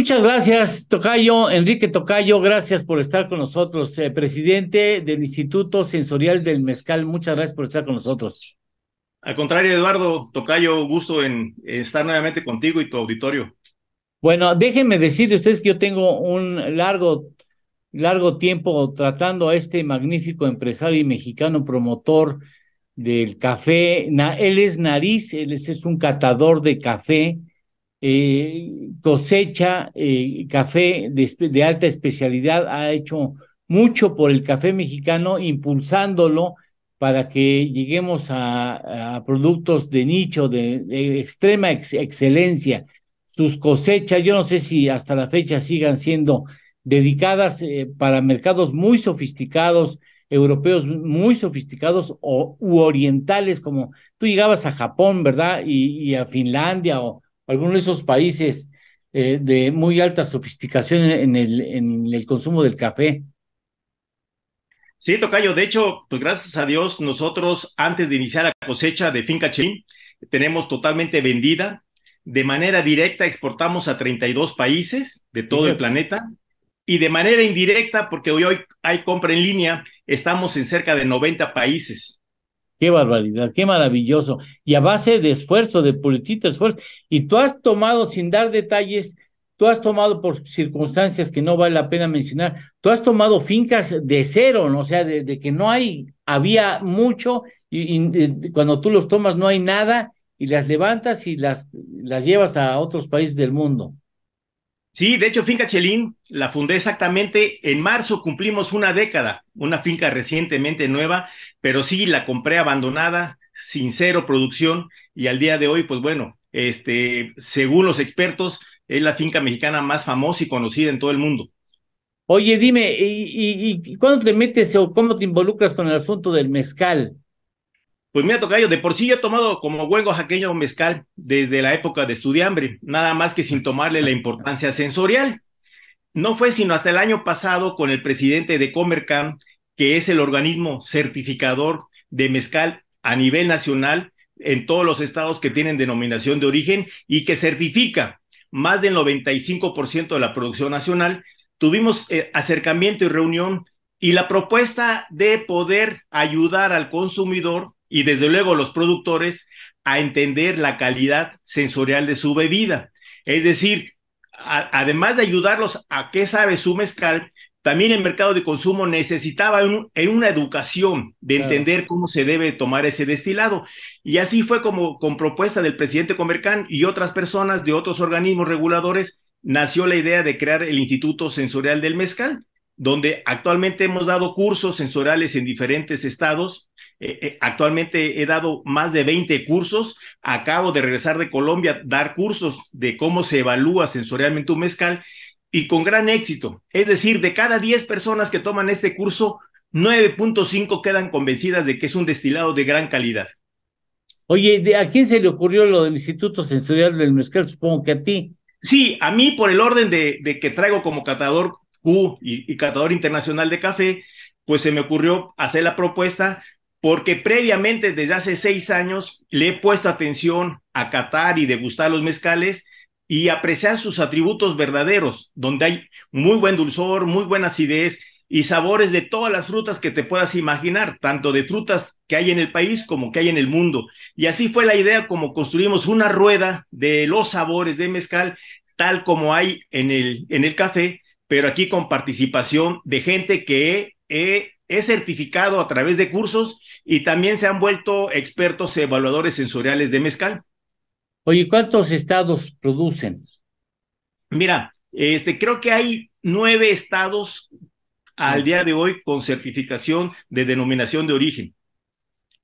Muchas gracias, Tocayo, Enrique Tocayo, gracias por estar con nosotros, eh, presidente del Instituto Sensorial del Mezcal, muchas gracias por estar con nosotros. Al contrario, Eduardo, Tocayo, gusto en estar nuevamente contigo y tu auditorio. Bueno, déjenme decirles ustedes que yo tengo un largo, largo tiempo tratando a este magnífico empresario y mexicano promotor del café. él es nariz, él es, un catador de café eh, cosecha eh, café de, alta especialidad, ha hecho mucho por el café mexicano, impulsándolo para que lleguemos a, productos de nicho, de, extrema excelencia. Sus cosechas, yo no sé si hasta la fecha sigan siendo dedicadas eh, para mercados muy sofisticados, europeos muy sofisticados o u orientales, como tú llegabas a Japón, ¿verdad? y a Finlandia o, algunos de esos países eh, de muy alta sofisticación en el, consumo del café. Sí, Tocayo, de hecho, pues gracias a Dios, nosotros antes de iniciar la cosecha de Finca tenemos totalmente vendida. De manera directa exportamos a 32 países de todo el planeta y de manera indirecta, porque hoy, hoy hay compra en línea, estamos en cerca de 90 países. Qué barbaridad, qué maravilloso. Y a base de esfuerzo, de puritito esfuerzo. Y tú has tomado, sin dar detalles, tú has tomado por circunstancias que no vale la pena mencionar, tú has tomado fincas de cero, ¿no? o sea, de, que no hay, había mucho y, eh, cuando tú los tomas no hay nada y las levantas y las, las llevas a otros países del mundo. Sí, de hecho, Finca Chelín la fundé exactamente en marzo, cumplimos una década, una finca recientemente nueva, pero sí la compré abandonada, sin cero producción, y al día de hoy, pues bueno, este, según los expertos, es la finca mexicana más famosa y conocida en todo el mundo. Oye, dime, ¿y, y cuándo te metes o cómo te involucras con el asunto del mezcal? Pues mira, Tocayo, de por sí yo he tomado como buen jaqueño mezcal desde la época de estudiambre, nada más que sin tomarle la importancia sensorial. No fue sino hasta el año pasado con el presidente de Comercam, que es el organismo certificador de mezcal a nivel nacional en todos los estados que tienen denominación de origen y que certifica más del 95% de la producción nacional. Tuvimos eh, acercamiento y reunión y la propuesta de poder ayudar al consumidor y desde luego los productores a entender la calidad sensorial de su bebida. Es decir, además de ayudarlos a qué sabe su mezcal, también el mercado de consumo necesitaba una educación de entender cómo se debe tomar ese destilado. Y así fue como con propuesta del presidente Comercán y otras personas de otros organismos reguladores nació la idea de crear el Instituto Sensorial del Mezcal, donde actualmente hemos dado cursos sensoriales en diferentes estados eh, eh, actualmente he dado más de 20 cursos. Acabo de regresar de Colombia, dar cursos de cómo se evalúa sensorialmente un mezcal y con gran éxito. Es decir, de cada 10 personas que toman este curso, 9.5 quedan convencidas de que es un destilado de gran calidad. Oye, ¿a quién se le ocurrió lo del Instituto Sensorial del Mezcal? Supongo que a ti. Sí, a mí por el orden de, que traigo como catador Q y catador internacional de café, pues se me ocurrió hacer la propuesta porque previamente desde hace seis años le he puesto atención a catar y degustar los mezcales y apreciar sus atributos verdaderos, donde hay muy buen dulzor, muy buena acidez y sabores de todas las frutas que te puedas imaginar, tanto de frutas que hay en el país como que hay en el mundo. Y así fue la idea como construimos una rueda de los sabores de mezcal, tal como hay en el, en el café, pero aquí con participación de gente que es certificado a través de cursos y también se han vuelto expertos evaluadores sensoriales de mezcal. Oye, ¿cuántos estados producen? Mira, este, creo que hay nueve estados al ah. día de hoy con certificación de denominación de origen.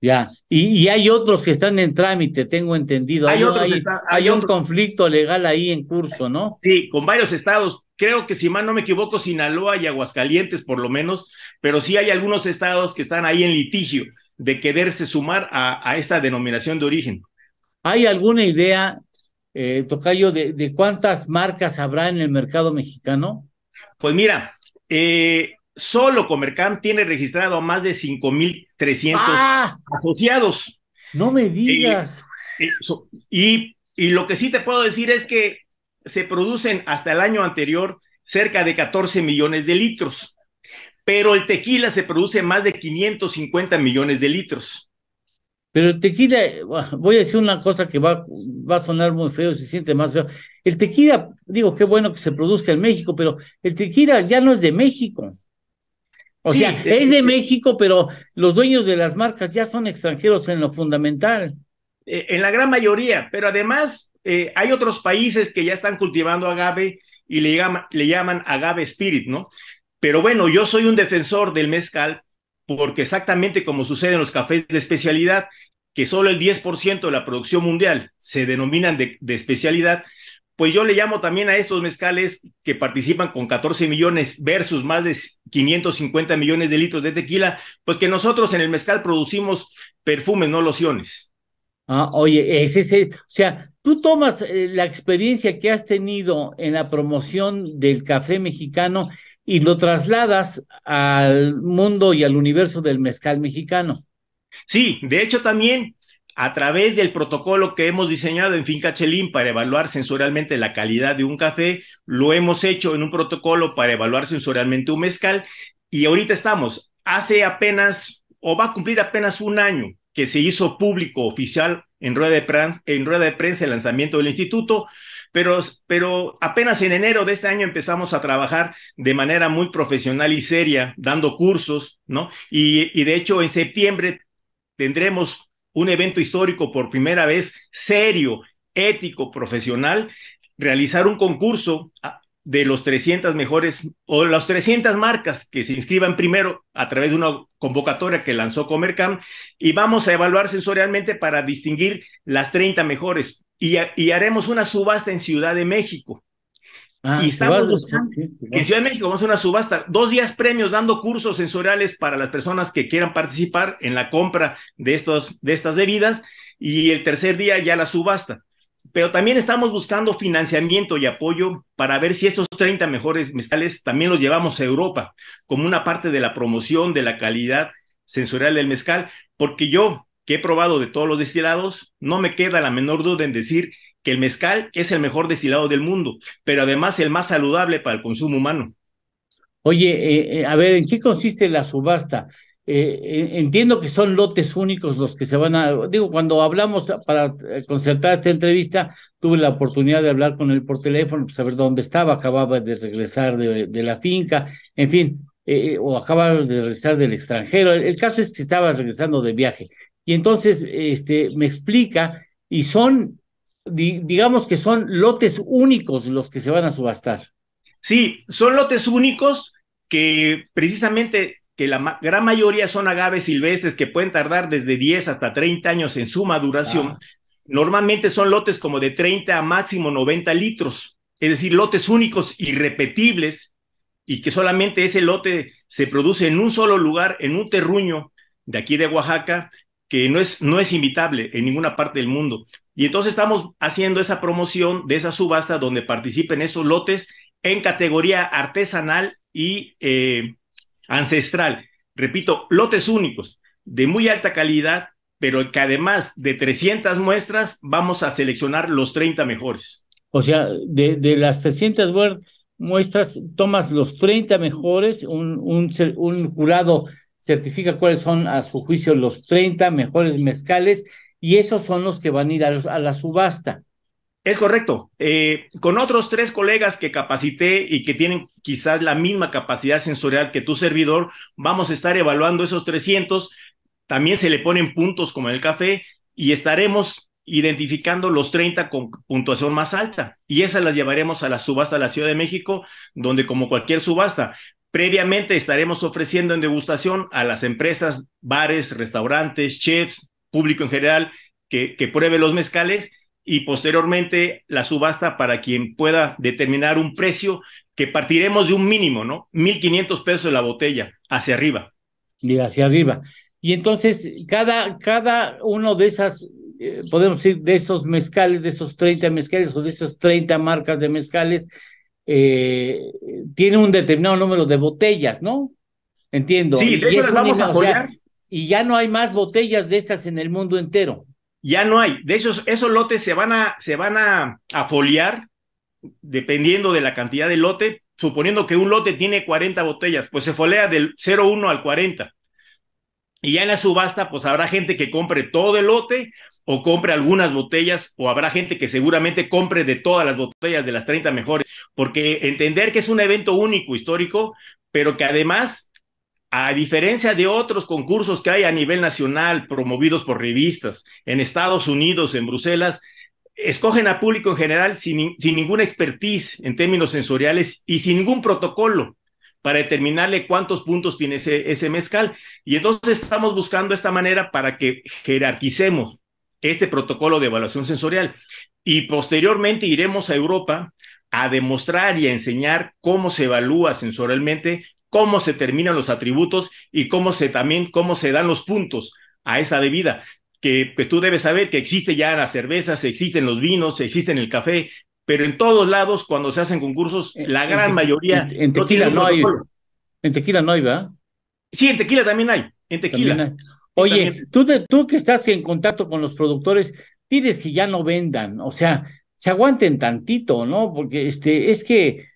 Ya, y, hay otros que están en trámite, tengo entendido. Hay, hay, un conflicto legal ahí en curso, ¿no? Sí, con varios estados creo que si mal no me equivoco, Sinaloa y Aguascalientes por lo menos, pero sí hay algunos estados que están ahí en litigio de quererse sumar a, esta denominación de origen. ¿Hay alguna idea, eh, Tocayo, de, cuántas marcas habrá en el mercado mexicano? Pues mira, eh, solo Comercam tiene registrado a más de 5.300 ¡Ah! asociados. No me digas. y lo que sí te puedo decir es que se producen hasta el año anterior cerca de 14 millones de litros, pero el tequila se produce más de 550 millones de litros. Pero el tequila, voy a decir una cosa que va, va a sonar muy feo, se siente más feo. El tequila, digo, qué bueno que se produzca en México, pero el tequila ya no es de México. O sea, es de México, pero los dueños de las marcas ya son extranjeros en lo fundamental. Eh, en la gran mayoría, pero además eh, hay otros países que ya están cultivando agave y le llaman, agave spirit, ¿no? Pero bueno, yo soy un defensor del mezcal porque exactamente como sucede en los cafés de especialidad, que solo el 10% de la producción mundial se denominan de, de, especialidad, pues yo le llamo también a estos mezcales que participan con 14 millones versus más de 550 millones de litros de tequila, pues que nosotros en el mezcal producimos perfumes, no lociones. Ah, oye, ese es el, o sea, tú tomas eh, la experiencia que has tenido en la promoción del café mexicano y lo trasladas al mundo y al universo del mezcal mexicano. Sí, de hecho también a través del protocolo que hemos diseñado en Finca Chelín para evaluar sensorialmente la calidad de un café, lo hemos hecho en un protocolo para evaluar sensorialmente un mezcal y ahorita estamos, hace apenas o va a cumplir apenas un año que se hizo público oficial en rueda de, prensa, en rueda de prensa el lanzamiento del instituto, pero, pero apenas en enero de este año empezamos a trabajar de manera muy profesional y seria, dando cursos, ¿no? Y, y de hecho en septiembre tendremos un evento histórico por primera vez, serio, ético, profesional, realizar un concurso de los 300 mejores o las 300 marcas que se inscriban primero a través de una convocatoria que lanzó Comercam y vamos a evaluar sensorialmente para distinguir las 30 mejores y, y haremos una subasta en Ciudad de México. Ah, en Ciudad de México vamos a una subasta, dos días premios dando cursos sensoriales para las personas que quieran participar en la compra de, estos, de estas bebidas y el tercer día ya la subasta pero también estamos buscando financiamiento y apoyo para ver si estos 30 mejores mezcales también los llevamos a Europa, como una parte de la promoción de la calidad sensorial del mezcal, porque yo, que he probado de todos los destilados, no me queda la menor duda en decir que el mezcal es el mejor destilado del mundo, pero además el más saludable para el consumo humano. Oye, eh, eh, a ver, ¿en qué consiste la subasta? Eh, entiendo que son lotes únicos los que se van a... Digo, cuando hablamos para eh, concertar esta entrevista, tuve la oportunidad de hablar con él por teléfono, saber pues, dónde estaba, acababa de regresar de, la finca, en fin, eh, o acababa de regresar del extranjero. El, caso es que estaba regresando de viaje. Y entonces este, me explica, y son, digamos que son lotes únicos los que se van a subastar. Sí, son lotes únicos que precisamente que la gran mayoría son agaves silvestres que pueden tardar desde 10 hasta 30 años en su maduración. Normalmente son lotes como de 30 a máximo 90 litros, es decir, lotes únicos, irrepetibles, y que solamente ese lote se produce en un solo lugar, en un terruño de aquí de Oaxaca, que no es, no es invitable en ninguna parte del mundo. Y entonces estamos haciendo esa promoción de esa subasta donde participen esos lotes en categoría artesanal y eh, ancestral, repito, lotes únicos de muy alta calidad, pero que además de 300 muestras vamos a seleccionar los 30 mejores. O sea, de, las 300 muestras, tomas los 30 mejores, un, un, jurado certifica cuáles son a su juicio los 30 mejores mezcales y esos son los que van a ir a la subasta. Es correcto. Eh, con otros tres colegas que capacité y que tienen quizás la misma capacidad sensorial que tu servidor, vamos a estar evaluando esos 300. También se le ponen puntos como en el café y estaremos identificando los 30 con puntuación más alta. Y esas las llevaremos a la subasta de la Ciudad de México, donde como cualquier subasta, previamente estaremos ofreciendo en degustación a las empresas, bares, restaurantes, chefs, público en general, que, que pruebe los mezcales y posteriormente la subasta para quien pueda determinar un precio que partiremos de un mínimo, ¿no? 1.500 pesos la botella, hacia arriba. Y hacia arriba. Y entonces, cada, cada uno de esas, eh, podemos decir, de esos mezcales, de esos 30 mezcales o de esas 30 marcas de mezcales, eh, tiene un determinado número de botellas, ¿no? Entiendo. Sí, vamos a y ya no hay más botellas de esas en el mundo entero ya no hay. De hecho, esos lotes se van a, se van a, foliar dependiendo de la cantidad del lote, suponiendo que un lote tiene 40 botellas, pues se folea del 0,1 al 40. Y ya en la subasta, pues habrá gente que compre todo el lote o compre algunas botellas, o habrá gente que seguramente compre de todas las botellas de las 30 mejores, porque entender que es un evento único, histórico, pero que además a diferencia de otros concursos que hay a nivel nacional promovidos por revistas en Estados Unidos, en Bruselas, escogen a público en general sin, sin ninguna expertise en términos sensoriales y sin ningún protocolo para determinarle cuántos puntos tiene ese, ese mezcal. Y entonces estamos buscando esta manera para que jerarquicemos este protocolo de evaluación sensorial. Y posteriormente iremos a Europa a demostrar y a enseñar cómo se evalúa sensorialmente cómo se terminan los atributos y cómo se también cómo se dan los puntos a esa bebida. Que tú debes saber que existe ya las cervezas, existen los vinos, existen el café, pero en todos lados cuando se hacen concursos, eh, la gran mayoría en, tequila no, hay. En tequila no hay, ¿verdad? Sí, en tequila también hay, en tequila. Oye, tú, tú que estás en contacto con los productores, pides que ya no vendan, o sea, se aguanten tantito, ¿no? Porque este es que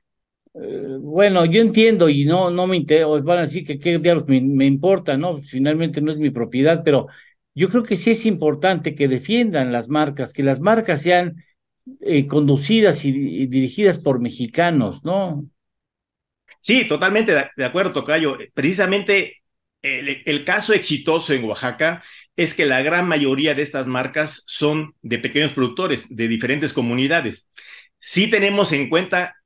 eh, bueno, yo entiendo y no, no me interesa, van a decir que qué diablos me, importa, ¿no? Finalmente no es mi propiedad, pero yo creo que sí es importante que defiendan las marcas, que las marcas sean eh, conducidas y, dirigidas por mexicanos, ¿no? Sí, totalmente de, acuerdo, Tocayo. Precisamente el, el, caso exitoso en Oaxaca es que la gran mayoría de estas marcas son de pequeños productores de diferentes comunidades. Sí tenemos en cuenta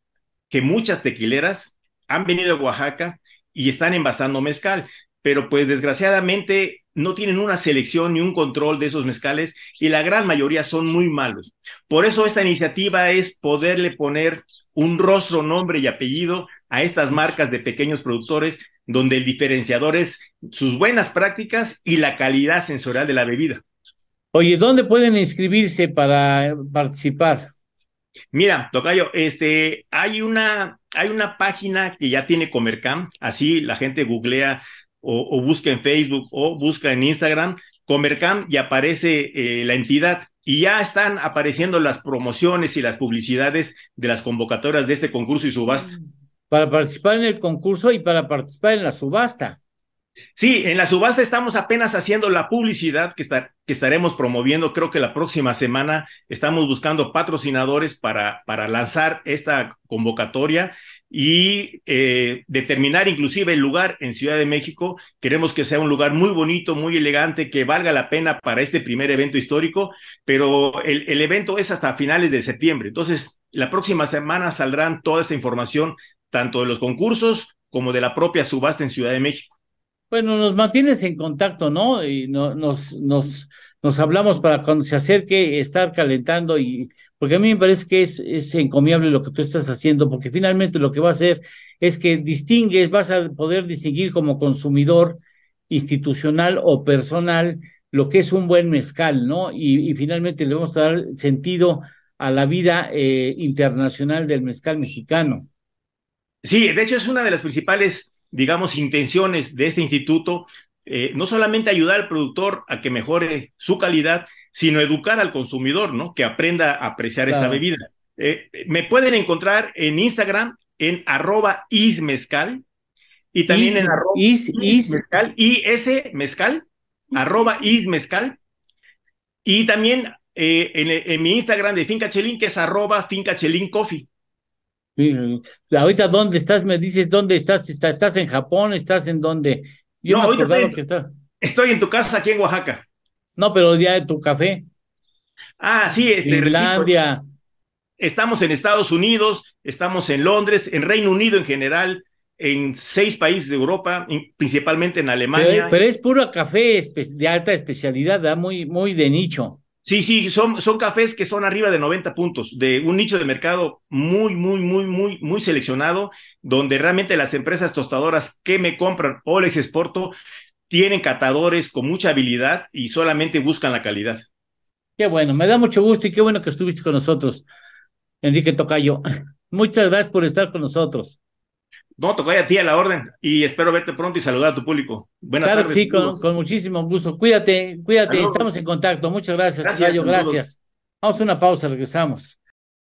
que muchas tequileras han venido a Oaxaca y están envasando mezcal, pero pues desgraciadamente no tienen una selección ni un control de esos mezcales y la gran mayoría son muy malos. Por eso esta iniciativa es poderle poner un rostro, nombre y apellido a estas marcas de pequeños productores donde el diferenciador es sus buenas prácticas y la calidad sensorial de la bebida. Oye, ¿dónde pueden inscribirse para participar? Mira, Tocayo, este, hay una, hay una página que ya tiene Comercam, así la gente googlea o, busca en Facebook o busca en Instagram Comercam y aparece eh, la entidad y ya están apareciendo las promociones y las publicidades de las convocatorias de este concurso y subasta. Mm. Para participar en el concurso y para participar en la subasta. Sí, en la subasta estamos apenas haciendo la publicidad que, que estaremos promoviendo. Creo que la próxima semana estamos buscando patrocinadores para, para lanzar esta convocatoria y eh, determinar inclusive el lugar en Ciudad de México. Queremos que sea un lugar muy bonito, muy elegante, que valga la pena para este primer evento histórico, pero el, el evento es hasta finales de septiembre. Entonces, la próxima semana saldrán toda esta información, tanto de los concursos como de la propia subasta en Ciudad de México. Bueno, nos mantienes en contacto, ¿no? Y nos, nos, nos hablamos para cuando se acerque estar calentando y porque a mí me parece que es, encomiable lo que tú estás haciendo, porque finalmente lo que va a hacer es que distingues, vas a poder distinguir como consumidor institucional o personal lo que es un buen mezcal, ¿no? Y, finalmente le vamos a dar sentido a la vida eh, internacional del mezcal mexicano. Sí, de hecho es una de las principales digamos, intenciones de este instituto, eh, no solamente ayudar al productor a que mejore su calidad, sino educar al consumidor, ¿no? Que aprenda a apreciar esta bebida. Eh, me pueden encontrar en Instagram en arroba ismezcal y también en arroba is, is, ismezcal, ismezcal, arroba ismezcal. Y también eh, en, mi Instagram de Finca Chelín, que es arroba Finca Coffee. Ahorita, ¿dónde estás? Me dices, ¿dónde estás? ¿Estás en Japón? ¿Estás en dónde? Yo no, me acordaba estoy, que está... estoy en tu casa aquí en Oaxaca. No, pero ya de tu café. Ah, sí, este, Finlandia. Estamos en Estados Unidos, estamos en Londres, en Reino Unido en general, en seis países de Europa, principalmente en Alemania. Pero, es puro café de alta especialidad, muy, muy de nicho. Sí, sí, son, son cafés que son arriba de 90 puntos, de un nicho de mercado muy, muy, muy, muy, muy seleccionado, donde realmente las empresas tostadoras que me compran o les exporto tienen catadores con mucha habilidad y solamente buscan la calidad. Qué bueno, me da mucho gusto y qué bueno que estuviste con nosotros, Enrique Tocayo. Muchas gracias por estar con nosotros. No, tocó pues a ti a la orden y espero verte pronto y saludar a tu público. Buenas claro, tardes. Sí, con, muchísimo gusto. Cuídate, cuídate, estamos en contacto. Muchas gracias, gracias. gracias. Vamos a una pausa, regresamos.